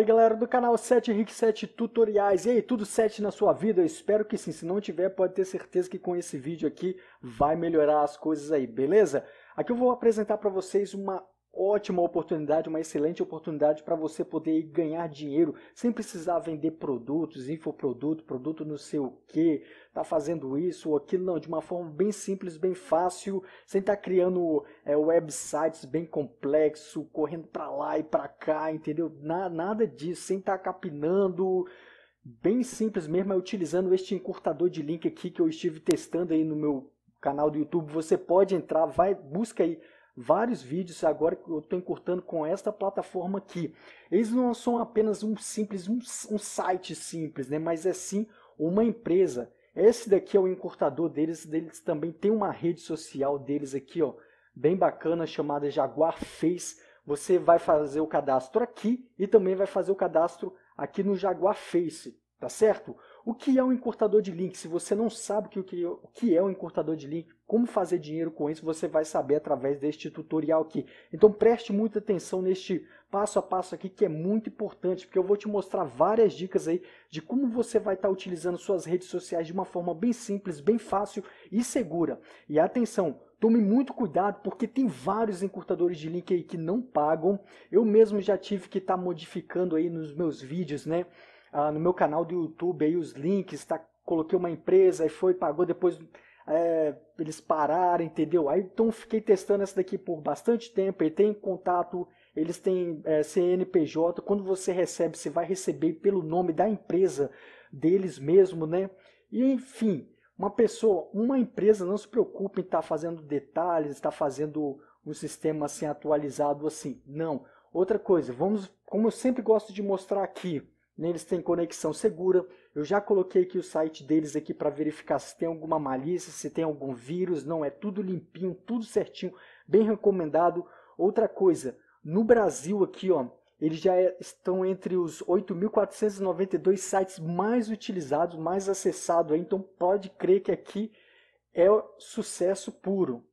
aí galera do canal 7 Henrique 7 Tutoriais, e aí tudo 7 na sua vida? Eu espero que sim, se não tiver pode ter certeza que com esse vídeo aqui vai melhorar as coisas aí, beleza? Aqui eu vou apresentar para vocês uma ótima oportunidade, uma excelente oportunidade para você poder ganhar dinheiro sem precisar vender produtos, infoproduto, produto não sei o que, tá fazendo isso ou aquilo, não, de uma forma bem simples, bem fácil, sem estar tá criando é, websites bem complexo, correndo para lá e para cá, entendeu? Na, nada disso, sem estar tá capinando, bem simples mesmo, é utilizando este encurtador de link aqui que eu estive testando aí no meu canal do YouTube, você pode entrar, vai, busca aí vários vídeos agora que eu estou encurtando com esta plataforma aqui. Eles não são apenas um simples um, um site simples, né? mas é sim uma empresa. Esse daqui é o encurtador deles, deles também tem uma rede social deles aqui, ó, bem bacana, chamada Jaguar Face. Você vai fazer o cadastro aqui e também vai fazer o cadastro aqui no Jaguar Face, tá certo? O que é um encurtador de link? Se você não sabe o que é um encurtador de link, como fazer dinheiro com isso, você vai saber através deste tutorial aqui. Então preste muita atenção neste passo a passo aqui que é muito importante, porque eu vou te mostrar várias dicas aí de como você vai estar utilizando suas redes sociais de uma forma bem simples, bem fácil e segura. E atenção, Tome muito cuidado porque tem vários encurtadores de link aí que não pagam. Eu mesmo já tive que estar tá modificando aí nos meus vídeos, né? Ah, no meu canal do YouTube aí os links, tá? Coloquei uma empresa e foi, pagou, depois é, eles pararam, entendeu? Aí então fiquei testando essa daqui por bastante tempo, e tem contato, eles têm é, CNPJ, quando você recebe, você vai receber pelo nome da empresa deles mesmo, né? E enfim, uma pessoa, uma empresa, não se preocupe em estar tá fazendo detalhes, estar tá fazendo um sistema assim atualizado assim. Não. Outra coisa, vamos, como eu sempre gosto de mostrar aqui, Neles tem conexão segura. Eu já coloquei aqui o site deles aqui para verificar se tem alguma malícia, se tem algum vírus. Não, é tudo limpinho, tudo certinho, bem recomendado. Outra coisa, no Brasil aqui, ó, eles já é, estão entre os 8.492 sites mais utilizados, mais acessados. Então pode crer que aqui é sucesso puro.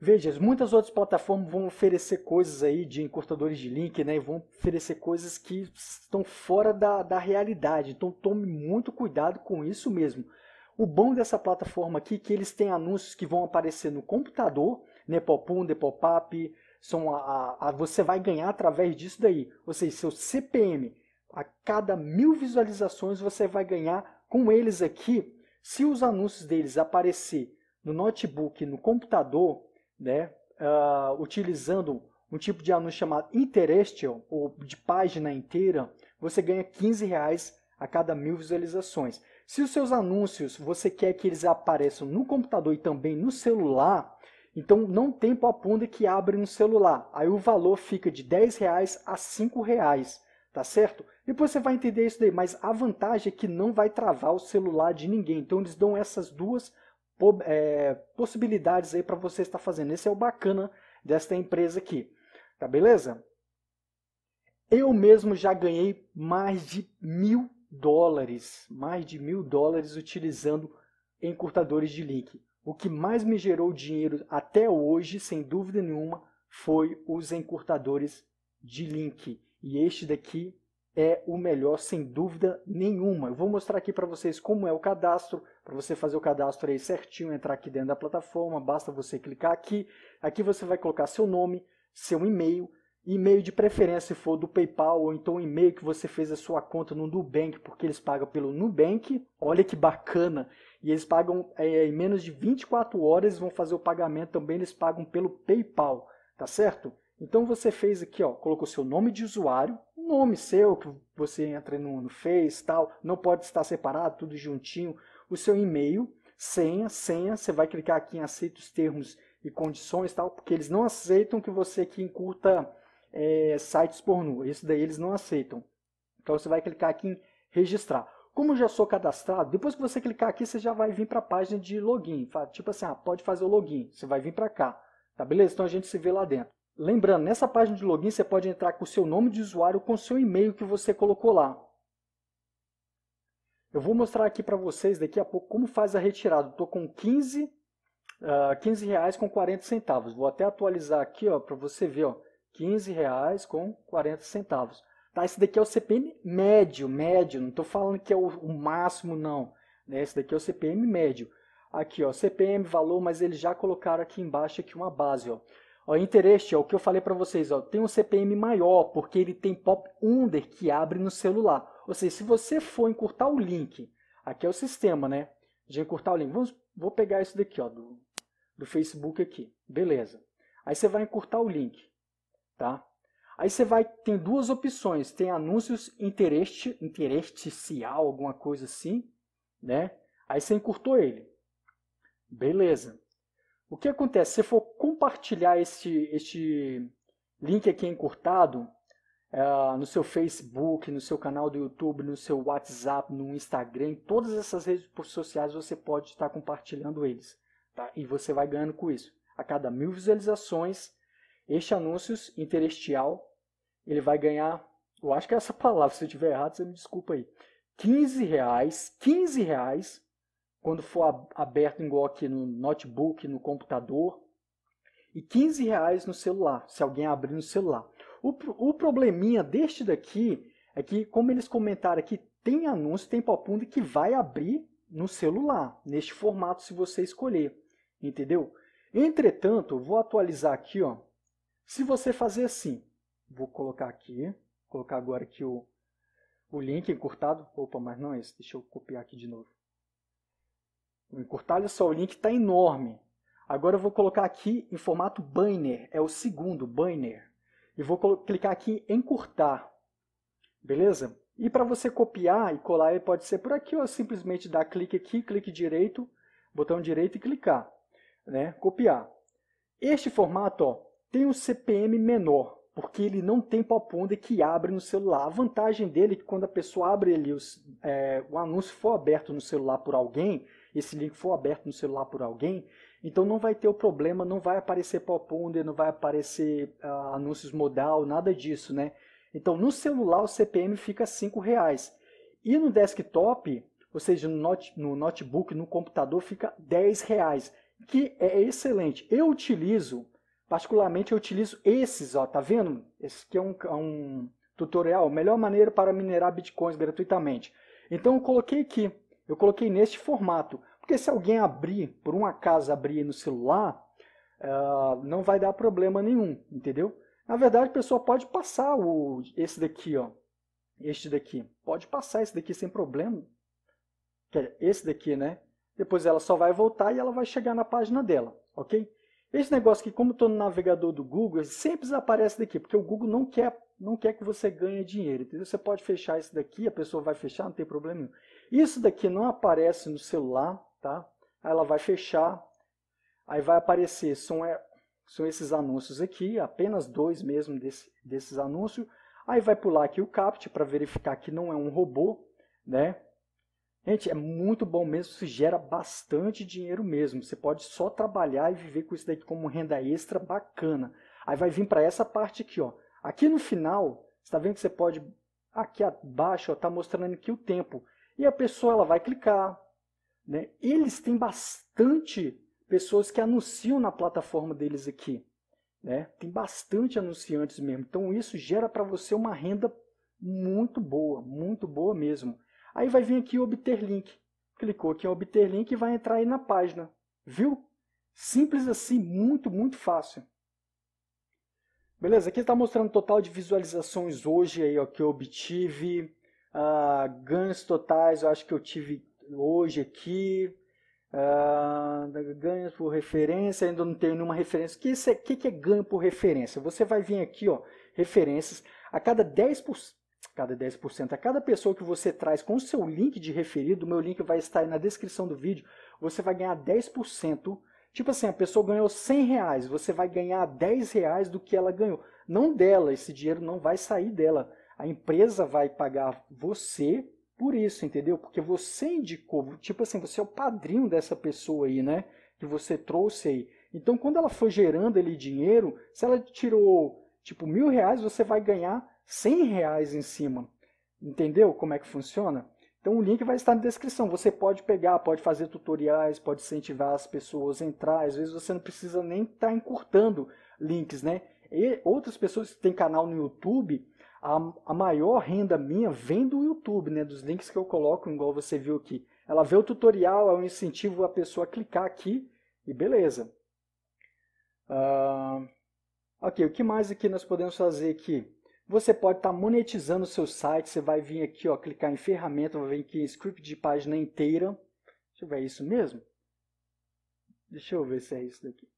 Veja, muitas outras plataformas vão oferecer coisas aí de encurtadores de link, né? Vão oferecer coisas que estão fora da, da realidade. Então tome muito cuidado com isso mesmo. O bom dessa plataforma aqui é que eles têm anúncios que vão aparecer no computador, né? Pop-up, pop-up, são a, a, a, você vai ganhar através disso daí. Ou seja, seu CPM, a cada mil visualizações você vai ganhar com eles aqui. Se os anúncios deles aparecer no notebook, no computador, né? Uh, utilizando um tipo de anúncio chamado Interestial, ou de página inteira, você ganha 15 reais a cada mil visualizações. Se os seus anúncios você quer que eles apareçam no computador e também no celular, então não tem popunda que abre no celular. Aí o valor fica de 10 reais a 5 reais, tá certo? Depois você vai entender isso daí, mas a vantagem é que não vai travar o celular de ninguém. Então eles dão essas duas é, possibilidades aí para você estar fazendo. Esse é o bacana desta empresa aqui, tá beleza? Eu mesmo já ganhei mais de mil dólares, mais de mil dólares utilizando encurtadores de link. O que mais me gerou dinheiro até hoje, sem dúvida nenhuma, foi os encurtadores de link. E este daqui é o melhor sem dúvida nenhuma. Eu vou mostrar aqui para vocês como é o cadastro, para você fazer o cadastro aí certinho, entrar aqui dentro da plataforma, basta você clicar aqui. Aqui você vai colocar seu nome, seu e-mail, e-mail de preferência se for do PayPal ou então e-mail que você fez a sua conta no Nubank, porque eles pagam pelo Nubank. Olha que bacana! E eles pagam é, em menos de 24 horas, vão fazer o pagamento também, eles pagam pelo PayPal, tá certo? Então você fez aqui, ó, colocou seu nome de usuário, nome seu que você entra no, no Face tal, não pode estar separado, tudo juntinho, o seu e-mail, senha, senha, você vai clicar aqui em aceita os termos e condições tal, porque eles não aceitam que você que encurta é, sites pornô, isso daí eles não aceitam. Então você vai clicar aqui em registrar. Como eu já sou cadastrado, depois que você clicar aqui, você já vai vir para a página de login. Tipo assim, ah, pode fazer o login, você vai vir para cá. Tá beleza? Então a gente se vê lá dentro. Lembrando, nessa página de login você pode entrar com o seu nome de usuário, com o seu e-mail que você colocou lá. Eu vou mostrar aqui para vocês daqui a pouco como faz a retirada. Estou com 15, uh, 15 reais com 40 centavos. Vou até atualizar aqui para você ver, ó, 15 reais com 40 centavos. Tá, esse daqui é o CPM médio, médio. Não estou falando que é o, o máximo, não. Né? Esse daqui é o CPM médio. Aqui, ó, CPM, valor, mas eles já colocaram aqui embaixo aqui uma base. Ó. Ó, interesse, ó, o que eu falei para vocês, ó, tem um CPM maior, porque ele tem pop-under que abre no celular. Ou seja, se você for encurtar o link, aqui é o sistema, né? De encurtar o link. Vamos, vou pegar isso daqui, ó, do, do Facebook aqui. Beleza. Aí você vai encurtar o link, tá? Aí você vai, tem duas opções, tem anúncios interesse, interesticial, alguma coisa assim, né? Aí você encurtou ele. Beleza. O que acontece? Se for compartilhar este, este link aqui encurtado é, no seu Facebook, no seu canal do YouTube, no seu WhatsApp, no Instagram, em todas essas redes sociais você pode estar compartilhando eles. Tá? E você vai ganhando com isso. A cada mil visualizações, este anúncio interestial, ele vai ganhar, eu acho que é essa palavra, se eu estiver errado, você me desculpa aí, 15 reais, 15 reais quando for aberto igual aqui no notebook, no computador, e 15 reais no celular, se alguém abrir no celular. O, o probleminha deste daqui é que, como eles comentaram aqui, tem anúncio, tem pop-up que vai abrir no celular, neste formato, se você escolher, entendeu? Entretanto, vou atualizar aqui, ó. Se você fazer assim, vou colocar aqui, colocar agora aqui o, o link encurtado, opa, mas não é esse, deixa eu copiar aqui de novo. O encurtalho só o link está enorme. Agora eu vou colocar aqui em formato banner, é o segundo, banner. E vou clicar aqui em encurtar, beleza? E para você copiar e colar, ele pode ser por aqui ou é simplesmente dar clique aqui, clique direito, botão direito e clicar, né? copiar. Este formato ó, tem um CPM menor, porque ele não tem pop-under que abre no celular. A vantagem dele é que quando a pessoa abre ali, os, é, o anúncio for aberto no celular por alguém, esse link for aberto no celular por alguém, então não vai ter o problema, não vai aparecer pop-under, não vai aparecer ah, anúncios modal, nada disso, né? Então no celular o CPM fica R$ reais e no desktop, ou seja, no, note, no notebook, no computador fica R$ reais, que é excelente. Eu utilizo, particularmente eu utilizo esses, ó, tá vendo? Esse aqui é um, é um tutorial, melhor maneira para minerar bitcoins gratuitamente. Então eu coloquei aqui eu coloquei neste formato, porque se alguém abrir, por um acaso abrir no celular, uh, não vai dar problema nenhum, entendeu? Na verdade, a pessoa pode passar o, esse daqui, ó, este daqui. Pode passar esse daqui sem problema. Esse daqui, né? Depois ela só vai voltar e ela vai chegar na página dela, ok? Esse negócio aqui, como estou no navegador do Google, sempre desaparece daqui, porque o Google não quer, não quer que você ganhe dinheiro, entendeu? Você pode fechar esse daqui, a pessoa vai fechar, não tem problema nenhum. Isso daqui não aparece no celular, tá? Aí ela vai fechar, aí vai aparecer, são, é, são esses anúncios aqui, apenas dois mesmo desse, desses anúncios. Aí vai pular aqui o CAPT para verificar que não é um robô, né? Gente, é muito bom mesmo, isso gera bastante dinheiro mesmo. Você pode só trabalhar e viver com isso daqui como renda extra bacana. Aí vai vir para essa parte aqui, ó. Aqui no final, está vendo que você pode aqui abaixo, ó, tá mostrando aqui o tempo. E a pessoa ela vai clicar. Né? Eles têm bastante pessoas que anunciam na plataforma deles aqui. Né? Tem bastante anunciantes mesmo. Então isso gera para você uma renda muito boa, muito boa mesmo. Aí vai vir aqui obter link. Clicou aqui em obter link e vai entrar aí na página. Viu? Simples assim, muito, muito fácil. Beleza, aqui está mostrando o total de visualizações hoje aí, ó, que eu obtive. Uh, ganhos totais, eu acho que eu tive hoje aqui. Uh, ganhos por referência, ainda não tenho nenhuma referência. O que, é, que, que é ganho por referência? Você vai vir aqui, ó, referências. A cada 10%, cada 10%, a cada pessoa que você traz com o seu link de referido, o meu link vai estar aí na descrição do vídeo, você vai ganhar 10%. Tipo assim, a pessoa ganhou 100 reais, você vai ganhar 10 reais do que ela ganhou. Não dela, esse dinheiro não vai sair dela a empresa vai pagar você por isso, entendeu? Porque você indicou, tipo assim, você é o padrinho dessa pessoa aí, né? Que você trouxe aí. Então, quando ela for gerando ali dinheiro, se ela tirou, tipo, mil reais, você vai ganhar cem reais em cima. Entendeu como é que funciona? Então, o link vai estar na descrição. Você pode pegar, pode fazer tutoriais, pode incentivar as pessoas a entrar. Às vezes, você não precisa nem estar tá encurtando links, né? E outras pessoas que têm canal no YouTube, a, a maior renda minha vem do YouTube, né? Dos links que eu coloco, igual você viu aqui. Ela vê o tutorial, é um incentivo a pessoa a clicar aqui e beleza. Uh, ok, o que mais aqui nós podemos fazer aqui? Você pode estar tá monetizando o seu site, você vai vir aqui, ó, clicar em ferramenta, vai vir aqui em script de página inteira. Deixa eu ver, é isso mesmo? Deixa eu ver se é isso daqui.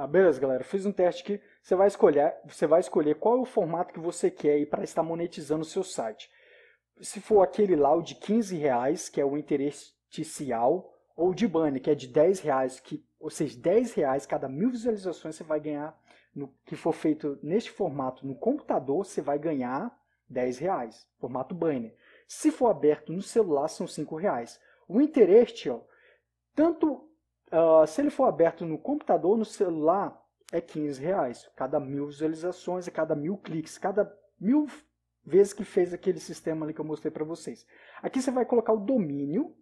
Ah, beleza, galera. Fiz um teste aqui. Você vai escolher, você vai escolher qual é o formato que você quer para estar monetizando o seu site. Se for aquele lá, o de 15 reais, que é o intersticial, ou de banner, que é de 10 reais, que, ou seja, 10 reais cada mil visualizações você vai ganhar, no, que for feito neste formato no computador, você vai ganhar 10 reais, formato banner. Se for aberto no celular, são 5 reais. O interest, ó, tanto ah, se ele for aberto no computador ou no celular, é 15 reais. Cada mil visualizações, a é cada mil cliques, cada mil vezes que fez aquele sistema ali que eu mostrei para vocês. Aqui você vai colocar o domínio,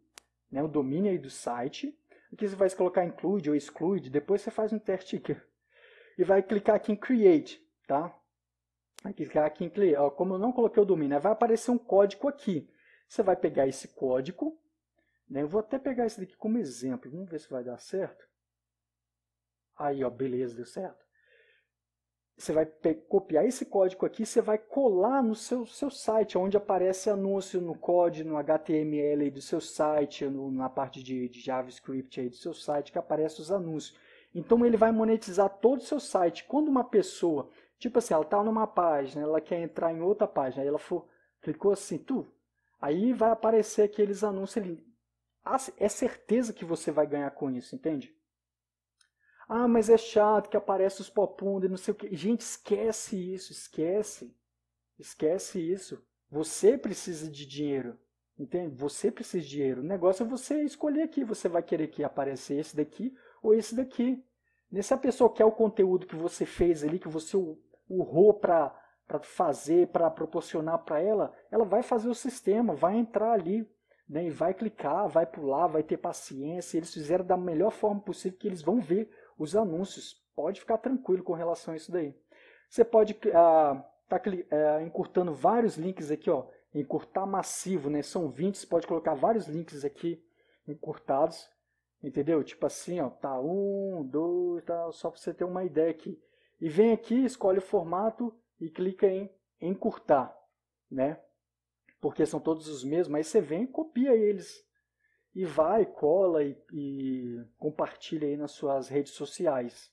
né, o domínio aí do site. Aqui você vai colocar include ou exclude, depois você faz um teste aqui. E vai clicar aqui em create, tá? Vai clicar aqui em create. como eu não coloquei o domínio, vai aparecer um código aqui. Você vai pegar esse código, né, eu vou até pegar esse daqui como exemplo, vamos ver se vai dar certo. Aí, ó, beleza, deu certo. Você vai copiar esse código aqui, você vai colar no seu, seu site, onde aparece anúncio no código, no HTML do seu site, no, na parte de, de JavaScript aí do seu site, que aparece os anúncios. Então ele vai monetizar todo o seu site. Quando uma pessoa, tipo assim, ela está numa página, ela quer entrar em outra página, aí ela for, clicou assim, tu, aí vai aparecer aqueles anúncios ali é certeza que você vai ganhar com isso, entende? Ah, mas é chato que aparece os popundo e não sei o que. Gente, esquece isso, esquece. Esquece isso. Você precisa de dinheiro. Entende? Você precisa de dinheiro. O negócio é você escolher aqui. Você vai querer que apareça esse daqui ou esse daqui. E né, se a pessoa quer o conteúdo que você fez ali, que você urrou para fazer, para proporcionar para ela, ela vai fazer o sistema, vai entrar ali né, e vai clicar, vai pular, vai ter paciência. Eles fizeram da melhor forma possível que eles vão ver os anúncios. Pode ficar tranquilo com relação a isso daí. Você pode ah, tá, ah, encurtando vários links aqui, ó, encurtar massivo, né? São 20, você pode colocar vários links aqui encurtados, entendeu? Tipo assim, ó, tá um, dois, tá, só para você ter uma ideia aqui. E vem aqui, escolhe o formato e clica em encurtar, né? porque são todos os mesmos, aí você vem e copia eles. E vai, cola e, e compartilha aí nas suas redes sociais.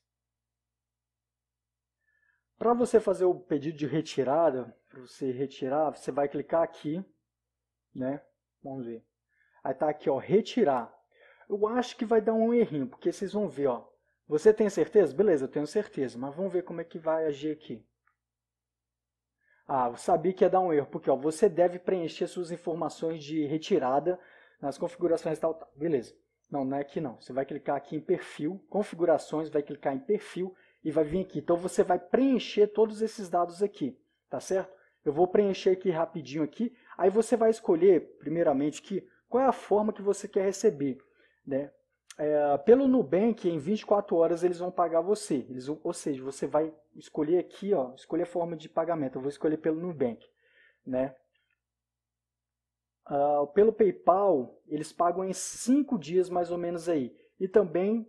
Para você fazer o pedido de retirada, para você retirar, você vai clicar aqui, né? Vamos ver. Aí tá aqui, ó, retirar. Eu acho que vai dar um errinho, porque vocês vão ver, ó. Você tem certeza? Beleza, eu tenho certeza, mas vamos ver como é que vai agir aqui. Ah, eu sabia que ia dar um erro, porque ó, você deve preencher suas informações de retirada nas configurações tal, tal. Beleza. Não, não é aqui não. Você vai clicar aqui em perfil, configurações, vai clicar em perfil e vai vir aqui. Então você vai preencher todos esses dados aqui, tá certo? Eu vou preencher aqui rapidinho aqui. Aí você vai escolher, primeiramente, que, qual é a forma que você quer receber. Né? é, pelo Nubank, em 24 horas eles vão pagar você. Eles, ou seja, você vai escolher aqui, ó, escolher a forma de pagamento. Eu vou escolher pelo Nubank, né? Uh, pelo PayPal, eles pagam em 5 dias mais ou menos aí. E também,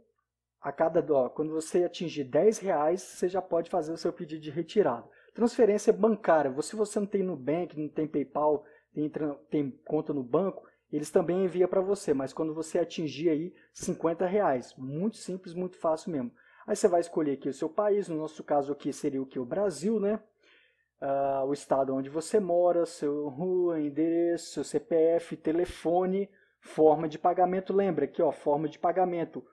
a cada ó, quando você atingir 10 reais, você já pode fazer o seu pedido de retirada. Transferência bancária. Se você não tem Nubank, não tem PayPal, tem, tem conta no banco, eles também enviam para você, mas quando você atingir aí 50 reais, muito simples, muito fácil mesmo. Aí você vai escolher aqui o seu país, no nosso caso aqui seria o que? O Brasil, né? Ah, o estado onde você mora, seu rua, endereço, seu CPF, telefone, forma de pagamento. Lembra aqui, ó, forma de pagamento,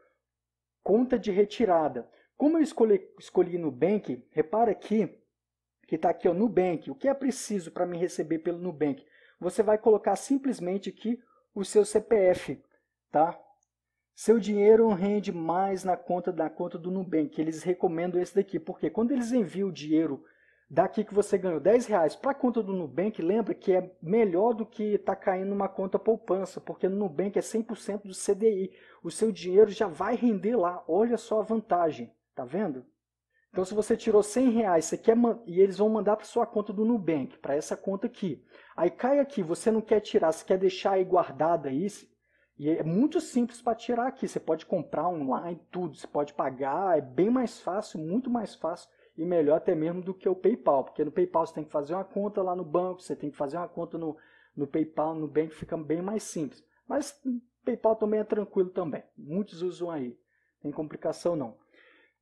conta de retirada. Como eu escolhi, escolhi Nubank, repara aqui que está aqui ó, Nubank. O que é preciso para me receber pelo Nubank? você vai colocar simplesmente aqui o seu CPF, tá? Seu dinheiro rende mais na conta da conta do Nubank. Eles recomendam esse daqui, porque quando eles enviam o dinheiro daqui que você ganhou 10 reais para a conta do Nubank, lembra que é melhor do que tá caindo numa conta poupança, porque no Nubank é 100% do CDI. O seu dinheiro já vai render lá. Olha só a vantagem, tá vendo? Então, se você tirou 100 reais você quer e eles vão mandar para sua conta do Nubank, para essa conta aqui. Aí cai aqui, você não quer tirar, você quer deixar aí guardada aí. E é muito simples para tirar aqui. Você pode comprar online, tudo, você pode pagar, é bem mais fácil, muito mais fácil e melhor até mesmo do que o PayPal, porque no PayPal você tem que fazer uma conta lá no banco, você tem que fazer uma conta no, no PayPal, no Nubank, fica bem mais simples. Mas PayPal também é tranquilo também. Muitos usam aí. tem complicação não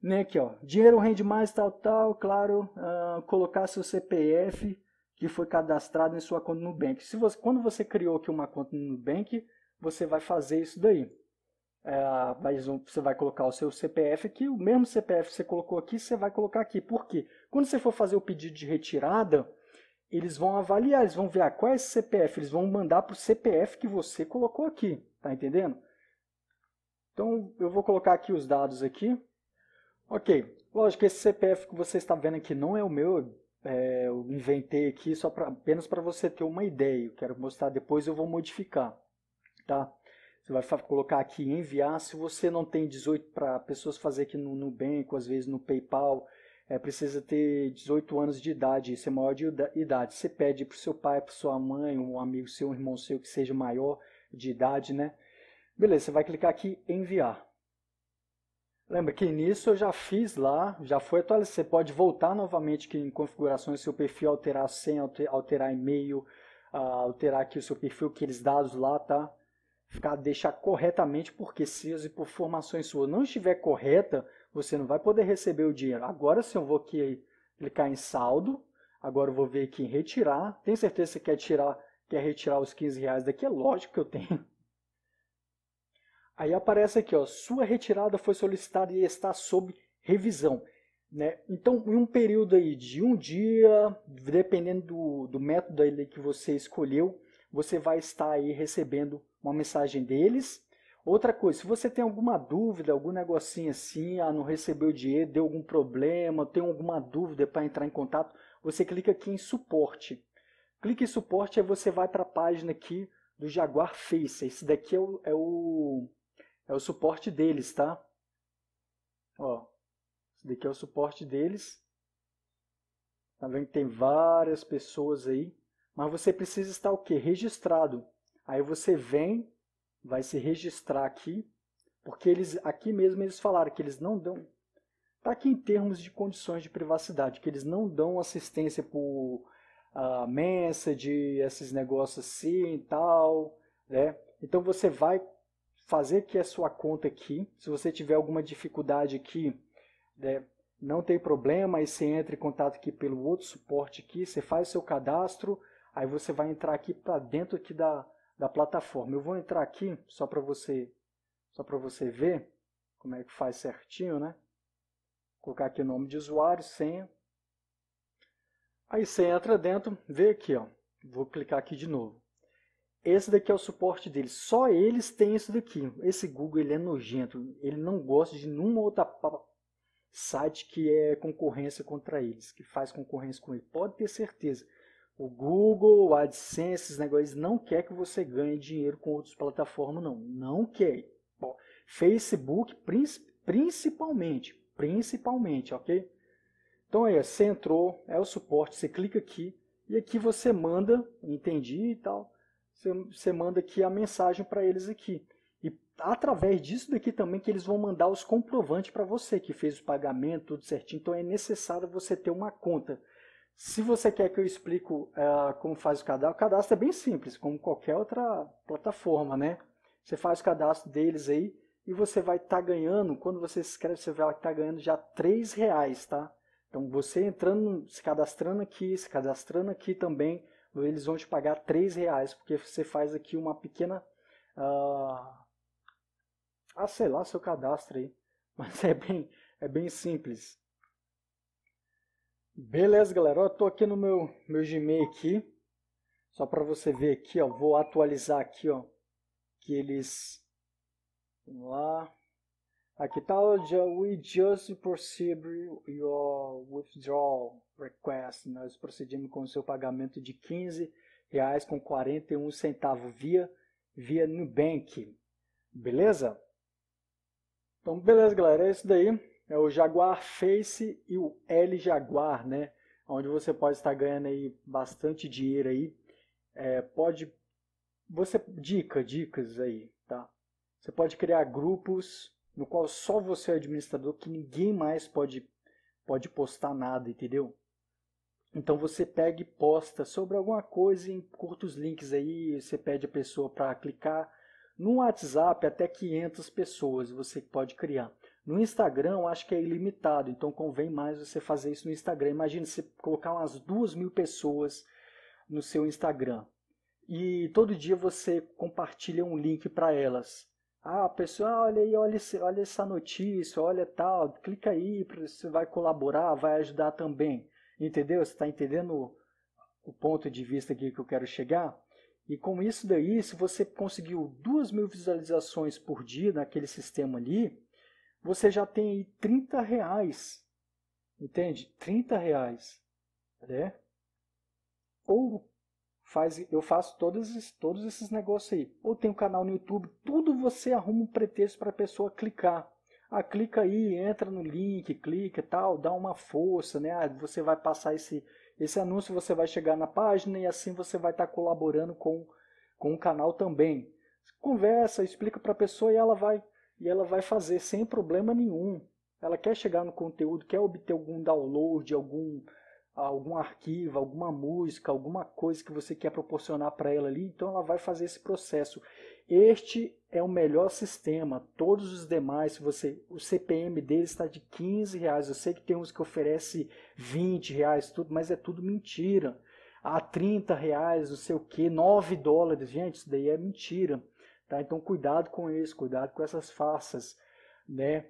né, aqui, ó, dinheiro rende mais, tal, tal, claro, uh, colocar seu CPF que foi cadastrado em sua conta no Nubank. Se você, quando você criou aqui uma conta no Nubank, você vai fazer isso daí. É, uh, vai, você vai colocar o seu CPF aqui, o mesmo CPF que você colocou aqui, você vai colocar aqui. Por quê? Quando você for fazer o pedido de retirada, eles vão avaliar, eles vão ver ah, qual é esse CPF, eles vão mandar para o CPF que você colocou aqui, tá entendendo? Então, eu vou colocar aqui os dados aqui, Ok, lógico, esse CPF que você está vendo aqui não é o meu, é, eu inventei aqui só pra, apenas para você ter uma ideia. Eu quero mostrar depois, eu vou modificar, tá? Você vai colocar aqui enviar. Se você não tem 18 para pessoas fazer aqui no Nubank, às vezes no PayPal, é, precisa ter 18 anos de idade, ser maior de idade. Você pede para o seu pai, para sua mãe, um amigo seu, um irmão seu que seja maior de idade, né? Beleza, você vai clicar aqui enviar. Lembra que nisso eu já fiz lá, já foi atualizado. Você pode voltar novamente aqui em configurações, seu perfil, alterar sem senha, alterar e-mail, ah, alterar aqui o seu perfil, aqueles dados lá, tá? Ficar, deixar corretamente, porque se as informações suas não estiver correta, você não vai poder receber o dinheiro. Agora sim, eu vou aqui clicar em saldo, agora eu vou ver aqui em retirar. Tem certeza que você quer tirar, quer retirar os 15 reais daqui? É lógico que eu tenho. Aí aparece aqui, ó, sua retirada foi solicitada e está sob revisão. Né? Então, em um período aí de um dia, dependendo do, do método aí que você escolheu, você vai estar aí recebendo uma mensagem deles. Outra coisa, se você tem alguma dúvida, algum negocinho assim, ah, não recebeu dinheiro, deu algum problema, tem alguma dúvida para entrar em contato, você clica aqui em suporte. Clique em suporte e você vai para a página aqui do Jaguar Face. Esse daqui é o, é o é o suporte deles, tá? Ó, esse daqui é o suporte deles. Tá vendo que tem várias pessoas aí, mas você precisa estar o quê? Registrado. Aí você vem, vai se registrar aqui, porque eles aqui mesmo eles falaram que eles não dão Tá aqui em termos de condições de privacidade, que eles não dão assistência por uh, message, esses negócios assim e tal, né? Então você vai fazer aqui a sua conta aqui. Se você tiver alguma dificuldade aqui, né, não tem problema, aí você entra em contato aqui pelo outro suporte aqui, você faz o seu cadastro, aí você vai entrar aqui para dentro aqui da, da plataforma. Eu vou entrar aqui só para você só para você ver como é que faz certinho, né? Vou colocar aqui o nome de usuário, senha. Aí você entra dentro, vê aqui, ó. Vou clicar aqui de novo. Esse daqui é o suporte deles. Só eles têm isso daqui. Esse Google ele é nojento. Ele não gosta de nenhuma outra site que é concorrência contra eles, que faz concorrência com ele. Pode ter certeza. O Google, o AdSense, esses negócios não quer que você ganhe dinheiro com outras plataformas, não. Não quer. Bom, Facebook, principalmente, principalmente, ok? Então aí, é, você entrou, é o suporte, você clica aqui e aqui você manda, entendi e tal você manda aqui a mensagem para eles aqui. E através disso daqui também que eles vão mandar os comprovantes para você, que fez o pagamento, tudo certinho. Então é necessário você ter uma conta. Se você quer que eu explique uh, como faz o cadastro, o cadastro é bem simples, como qualquer outra plataforma, né? Você faz o cadastro deles aí e você vai estar tá ganhando, quando você se inscreve, você vai estar tá ganhando já três reais, tá? Então você entrando, se cadastrando aqui, se cadastrando aqui também, eles vão te pagar 3 reais, porque você faz aqui uma pequena... Uh, ah, sei lá, seu cadastro aí. Mas é bem, é bem simples. Beleza, galera. Eu estou aqui no meu, meu Gmail aqui. Só para você ver aqui, ó. Vou atualizar aqui, ó. Que eles... Vamos lá. Aqui tá We just perceived your withdrawal request. Nós procedimos com o seu pagamento de 15 reais com 41 centavos via, via Nubank. Beleza? Então, beleza, galera. É isso daí. É o Jaguar Face e o L Jaguar, né? Onde você pode estar ganhando aí bastante dinheiro aí. É, pode... Você... Dica, dicas aí, tá? Você pode criar grupos no qual só você é administrador, que ninguém mais pode, pode postar nada, entendeu? Então você pega e posta sobre alguma coisa em curtos links aí, você pede a pessoa para clicar. No WhatsApp, até 500 pessoas você pode criar. No Instagram, acho que é ilimitado, então convém mais você fazer isso no Instagram. Imagina você colocar umas duas mil pessoas no seu Instagram e todo dia você compartilha um link para elas. Ah, pessoal, ah, olha aí, olha, esse, olha essa notícia, olha tal, clica aí, você vai colaborar, vai ajudar também. Entendeu? Você está entendendo o, ponto de vista aqui que eu quero chegar? E com isso daí, se você conseguiu duas mil visualizações por dia naquele sistema ali, você já tem aí 30 reais. Entende? 30 reais. Né? Ou faz, eu faço todos, todos esses negócios aí. Ou tem um canal no YouTube, tudo você arruma um pretexto para a pessoa clicar. Ah, clica aí, entra no link, clica tal, dá uma força, né? Ah, você vai passar esse, esse anúncio, você vai chegar na página e assim você vai estar tá colaborando com, com o canal também. Conversa, explica para a pessoa e ela vai e ela vai fazer sem problema nenhum. Ela quer chegar no conteúdo, quer obter algum download, algum, algum arquivo, alguma música, alguma coisa que você quer proporcionar para ela ali, então ela vai fazer esse processo. Este é o melhor sistema. Todos os demais, se você, o CPM dele está de 15 reais. Eu sei que tem uns que oferece 20 reais, tudo, mas é tudo mentira. A 30 reais, não sei o que, 9 dólares, gente, isso daí é mentira. Tá? Então cuidado com isso, cuidado com essas farsas, né?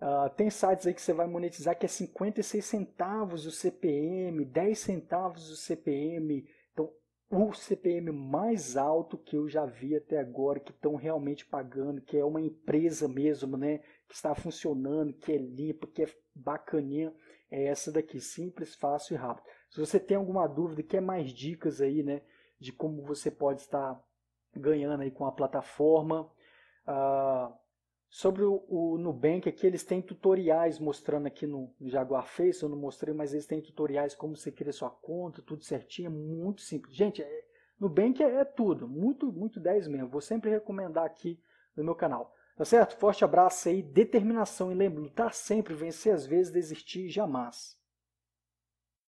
Uh, tem sites aí que você vai monetizar que é 56 centavos o CPM, 10 centavos o CPM. Então, o CPM mais alto que eu já vi até agora, que estão realmente pagando, que é uma empresa mesmo, né? Que está funcionando, que é limpa, que é bacaninha, é essa daqui. Simples, fácil e rápido. Se você tem alguma dúvida, quer mais dicas aí, né? De como você pode estar ganhando aí com a plataforma. Uh, Sobre o, o Nubank aqui, eles têm tutoriais mostrando aqui no, Jaguar Face, eu não mostrei, mas eles têm tutoriais como você cria sua conta, tudo certinho, é muito simples. Gente, é, Nubank é, é tudo, muito, muito 10 mesmo. Vou sempre recomendar aqui no meu canal. Tá certo? Forte abraço aí, determinação e lembra, lutar sempre, vencer às vezes, desistir jamais.